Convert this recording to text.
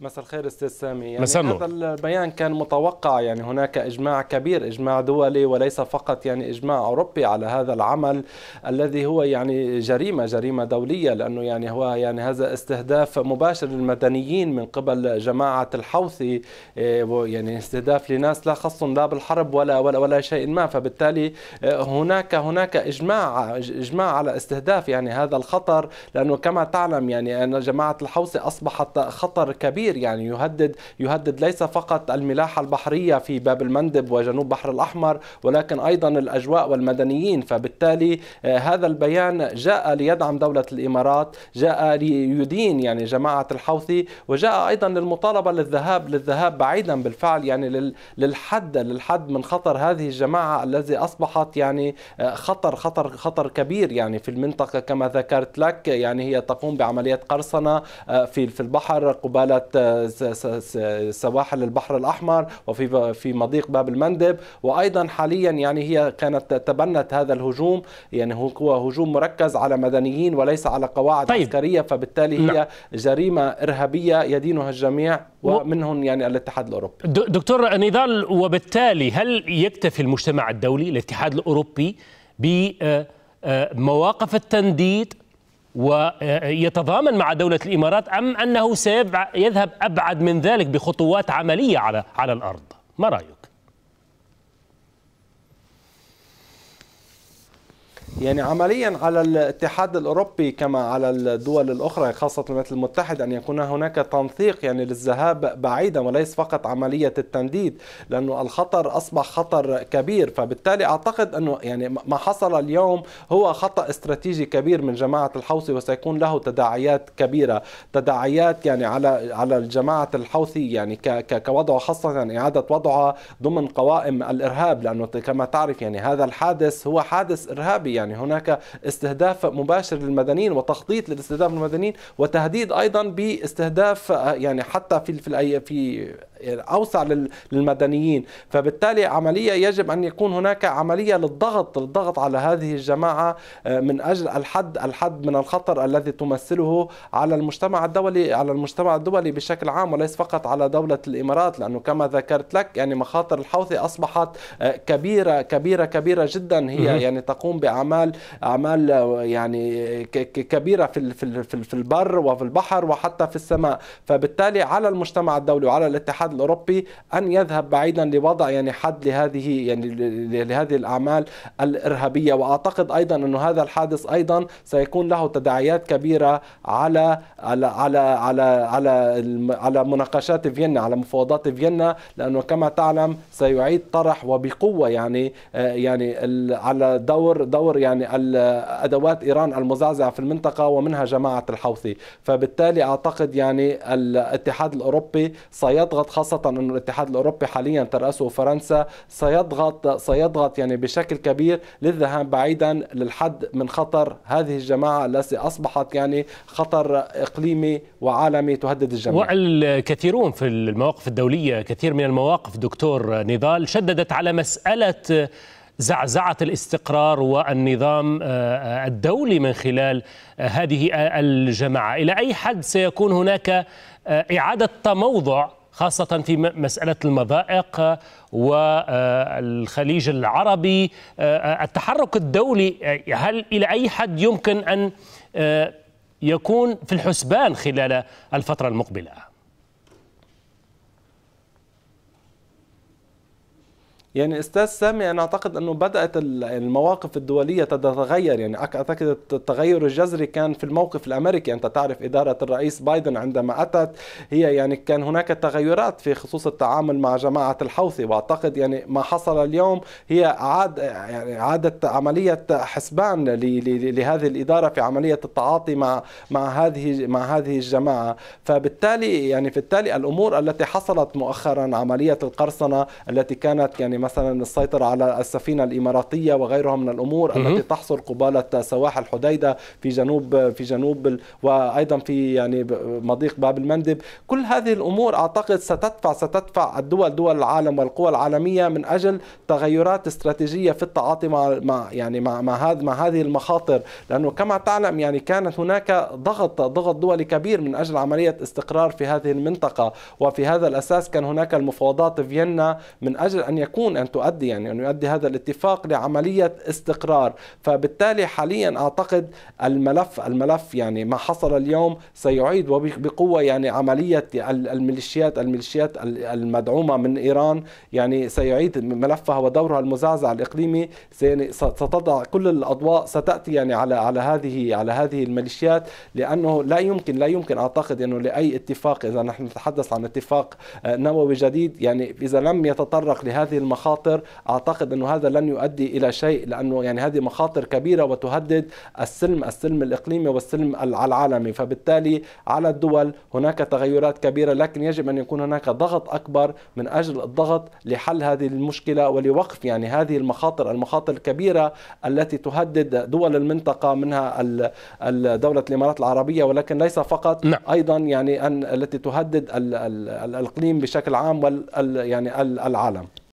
مساء الخير استاذ سامي يعني مسنو. هذا البيان كان متوقع يعني هناك اجماع كبير اجماع دولي وليس فقط يعني اجماع اوروبي على هذا العمل الذي هو يعني جريمه جريمه دوليه لانه يعني هو يعني هذا استهداف مباشر للمدنيين من قبل جماعه الحوثي إيه، يعني استهداف لناس لا خص لا بالحرب ولا ولا ولا شيء ما فبالتالي إيه، هناك هناك اجماع اجماع على استهداف يعني هذا الخطر لانه كما تعلم يعني ان جماعه الحوثي اصبحت خطر كبير كبير يعني يهدد يهدد ليس فقط الملاحه البحريه في باب المندب وجنوب بحر الاحمر ولكن ايضا الاجواء والمدنيين فبالتالي آه، هذا البيان جاء ليدعم دوله الامارات جاء ليدين يعني جماعه الحوثي وجاء ايضا للمطالبه للذهاب للذهاب بعيدا بالفعل يعني للحد للحد من خطر هذه الجماعه الذي اصبحت يعني آه، خطر خطر خطر كبير يعني في المنطقه كما ذكرت لك يعني هي تقوم بعمليات قرصنه آه، في في البحر قباله سواحل البحر الأحمر وفي في مضيق باب المندب وأيضا حاليا يعني هي كانت تبنت هذا الهجوم يعني هو هجوم مركز على مدنيين وليس على قواعد طيب. عسكرية فبالتالي هي لا. نعم. جريمة إرهابية يدينها الجميع ومنهم يعني الاتحاد الأوروبي دكتور نضال وبالتالي هل يكتفي المجتمع الدولي الاتحاد الأوروبي ب مواقف التنديد ويتضامن مع دولة الإمارات أم أنه سيذهب أبعد من ذلك بخطوات عملية على على الأرض ما رأيك؟ يعني عمليا على الاتحاد الاوروبي كما على الدول الاخرى خاصه الولايات المتحده ان يكون هناك تنسيق يعني للذهاب بعيدا وليس فقط عمليه التنديد لانه الخطر اصبح خطر كبير فبالتالي اعتقد انه يعني ما حصل اليوم هو خطا استراتيجي كبير من جماعه الحوثي وسيكون له تداعيات كبيره تداعيات يعني على على الجماعه الحوثي يعني كوضع خاصه يعني اعاده وضعها ضمن قوائم الارهاب لانه كما تعرف يعني هذا الحادث هو حادث ارهابي يعني يعني هناك استهداف مباشر للمدنيين وتخطيط للاستهداف المدنيين وتهديد ايضا باستهداف آه، يعني حتى في في يعني اوسع للمدنيين فبالتالي عمليه يجب ان يكون هناك عمليه للضغط للضغط على هذه الجماعه آه، من اجل الحد الحد من الخطر الذي تمثله على المجتمع الدولي على المجتمع الدولي بشكل عام وليس فقط على دوله الامارات لانه كما ذكرت لك يعني مخاطر الحوثي اصبحت آه، كبيره كبيره كبيره جدا هي يعني تقوم باعمال اعمال آه، يعني كبيره في في في البر وفي البحر وحتى في السماء فبالتالي على المجتمع الدولي وعلى الاتحاد الاوروبي ان يذهب بعيدا لوضع يعني حد لهذه يعني لهذه الاعمال الارهابيه واعتقد ايضا انه هذا الحادث ايضا سيكون له تداعيات كبيره على على على على على على مناقشات فيينا على مفاوضات فيينا لانه كما تعلم سيعيد طرح وبقوه يعني آه، يعني على دور دور يعني ادوات ايران المزعزعه في المنطقه ومنها جماعه الحوثي فبالتالي اعتقد يعني الاتحاد الاوروبي سيضغط خاصة أن الاتحاد الأوروبي حاليا ترأسه فرنسا سيضغط سيضغط يعني بشكل كبير للذهاب بعيدا للحد من خطر هذه الجماعة التي أصبحت يعني خطر إقليمي وعالمي تهدد الجميع والكثيرون في المواقف الدولية كثير من المواقف دكتور نضال شددت على مسألة زعزعة الاستقرار والنظام آه، آه، الدولي من خلال آه، هذه الجماعة إلى أي حد سيكون هناك إعادة تموضع خاصة في مسألة المضائق والخليج العربي آه، التحرك الدولي آه، هل إلى أي حد يمكن أن آه، يكون في الحسبان خلال الفترة المقبلة؟ يعني استاذ سامي انا اعتقد انه بدات المواقف الدوليه تتغير يعني اعتقد التغير الجذري كان في الموقف الامريكي انت تعرف اداره الرئيس بايدن عندما اتت هي يعني كان هناك تغيرات في خصوص التعامل مع جماعه الحوثي واعتقد يعني ما حصل اليوم هي عاد يعني عادت عمليه حسبان لهذه الاداره في عمليه التعاطي مع مع هذه مع هذه الجماعه فبالتالي يعني في التالي الامور التي حصلت مؤخرا عمليه القرصنه التي كانت يعني مثلا السيطرة على السفينة الإماراتية وغيرها من الأمور التي تحصر قبالة سواحل حديدة في جنوب في جنوب وأيضا في يعني مضيق باب المندب كل هذه الأمور أعتقد ستدفع ستدفع الدول دول العالم والقوى العالمية من أجل تغيرات استراتيجية في التعاطي مع مع يعني مع مع هذا مع هذه المخاطر لأنه كما تعلم يعني كانت هناك ضغط ضغط دولي كبير من أجل عملية استقرار في هذه المنطقة وفي هذا الأساس كان هناك المفاوضات فيينا من أجل أن يكون أن تؤدي يعني أن يؤدي هذا الاتفاق لعملية استقرار فبالتالي حاليا أعتقد الملف الملف يعني ما حصل اليوم سيعيد وبقوة يعني عملية الميليشيات الميليشيات المدعومة من إيران يعني سيعيد ملفها ودورها المزعزع الإقليمي ستضع كل الأضواء ستأتي يعني على على هذه على هذه الميليشيات لأنه لا يمكن لا يمكن أعتقد أنه لأي اتفاق إذا نحن نتحدث عن اتفاق آه، نووي جديد يعني إذا لم يتطرق لهذه المخ... مخاطر اعتقد انه هذا لن يؤدي الى شيء لانه يعني هذه مخاطر كبيره وتهدد السلم السلم الاقليمي والسلم العالمي فبالتالي على الدول هناك تغيرات كبيره لكن يجب ان يكون هناك ضغط اكبر من اجل الضغط لحل هذه المشكله ولوقف يعني هذه المخاطر المخاطر الكبيره التي تهدد دول المنطقه منها دوله الامارات العربيه ولكن ليس فقط نعم. ايضا يعني أن التي تهدد الاقليم بشكل عام وال يعني العالم